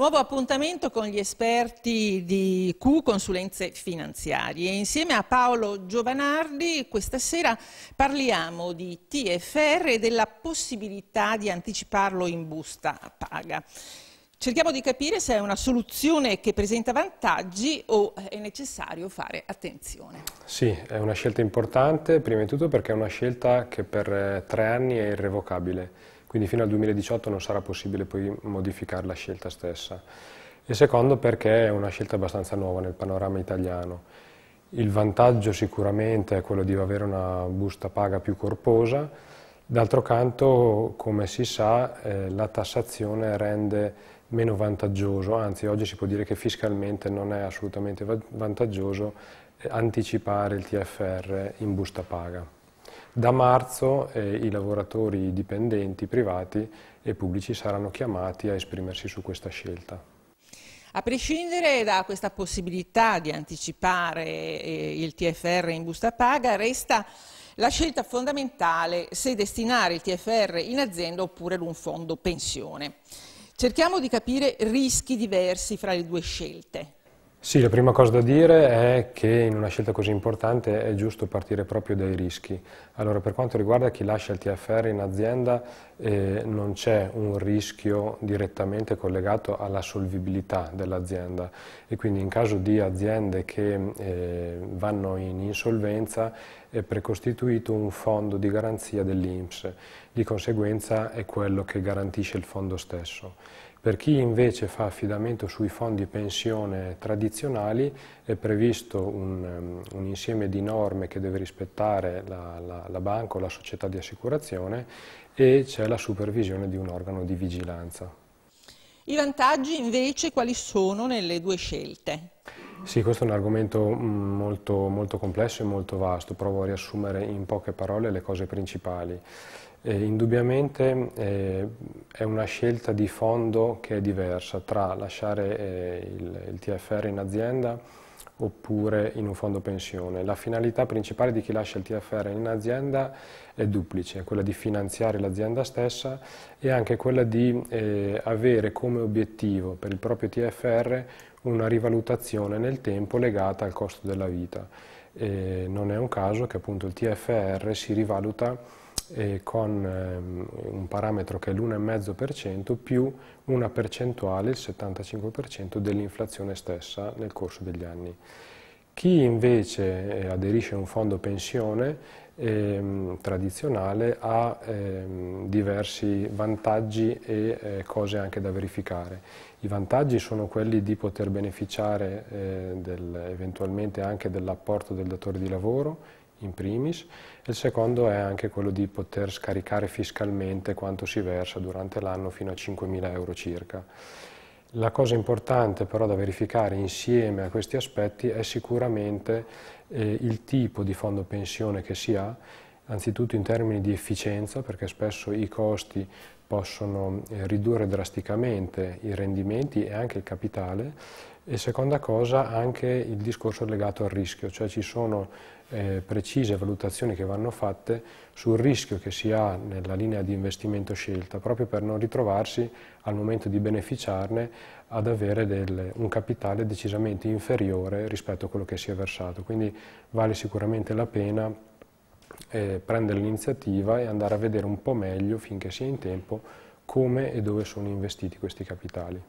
Nuovo appuntamento con gli esperti di Q Consulenze Finanziarie. Insieme a Paolo Giovanardi questa sera parliamo di TFR e della possibilità di anticiparlo in busta paga. Cerchiamo di capire se è una soluzione che presenta vantaggi o è necessario fare attenzione. Sì, è una scelta importante, prima di tutto perché è una scelta che per eh, tre anni è irrevocabile quindi fino al 2018 non sarà possibile poi modificare la scelta stessa. E secondo perché è una scelta abbastanza nuova nel panorama italiano. Il vantaggio sicuramente è quello di avere una busta paga più corposa, d'altro canto come si sa eh, la tassazione rende meno vantaggioso, anzi oggi si può dire che fiscalmente non è assolutamente vantaggioso eh, anticipare il TFR in busta paga. Da marzo eh, i lavoratori dipendenti, privati e pubblici saranno chiamati a esprimersi su questa scelta. A prescindere da questa possibilità di anticipare eh, il TFR in busta paga, resta la scelta fondamentale se destinare il TFR in azienda oppure ad un fondo pensione. Cerchiamo di capire rischi diversi fra le due scelte. Sì, la prima cosa da dire è che in una scelta così importante è giusto partire proprio dai rischi. Allora, per quanto riguarda chi lascia il TFR in azienda, eh, non c'è un rischio direttamente collegato alla solvibilità dell'azienda e quindi in caso di aziende che eh, vanno in insolvenza è precostituito un fondo di garanzia dell'INPS, di conseguenza è quello che garantisce il fondo stesso. Per chi invece fa affidamento sui fondi pensione tradizionali è previsto un, ehm, un insieme di norme che deve rispettare la, la, la banca o la società di assicurazione e c'è la supervisione di un organo di vigilanza. I vantaggi invece quali sono nelle due scelte? Sì, questo è un argomento mm, molto, molto complesso e molto vasto, provo a riassumere in poche parole le cose principali. Eh, indubbiamente eh, è una scelta di fondo che è diversa tra lasciare eh, il, il TFR in azienda oppure in un fondo pensione. La finalità principale di chi lascia il TFR in azienda è duplice, quella di finanziare l'azienda stessa e anche quella di eh, avere come obiettivo per il proprio TFR una rivalutazione nel tempo legata al costo della vita. E eh, non è un caso che appunto il TFR si rivaluta e con ehm, un parametro che è l'1,5% più una percentuale, il 75% dell'inflazione stessa nel corso degli anni. Chi invece eh, aderisce a un fondo pensione ehm, tradizionale ha ehm, diversi vantaggi e eh, cose anche da verificare. I vantaggi sono quelli di poter beneficiare eh, del, eventualmente anche dell'apporto del datore di lavoro, in primis, e il secondo è anche quello di poter scaricare fiscalmente quanto si versa durante l'anno fino a 5.000 euro circa. La cosa importante però da verificare insieme a questi aspetti è sicuramente eh, il tipo di fondo pensione che si ha anzitutto in termini di efficienza perché spesso i costi possono eh, ridurre drasticamente i rendimenti e anche il capitale e seconda cosa anche il discorso legato al rischio, cioè ci sono eh, precise valutazioni che vanno fatte sul rischio che si ha nella linea di investimento scelta, proprio per non ritrovarsi al momento di beneficiarne ad avere del, un capitale decisamente inferiore rispetto a quello che si è versato. Quindi vale sicuramente la pena eh, prendere l'iniziativa e andare a vedere un po' meglio finché sia in tempo come e dove sono investiti questi capitali.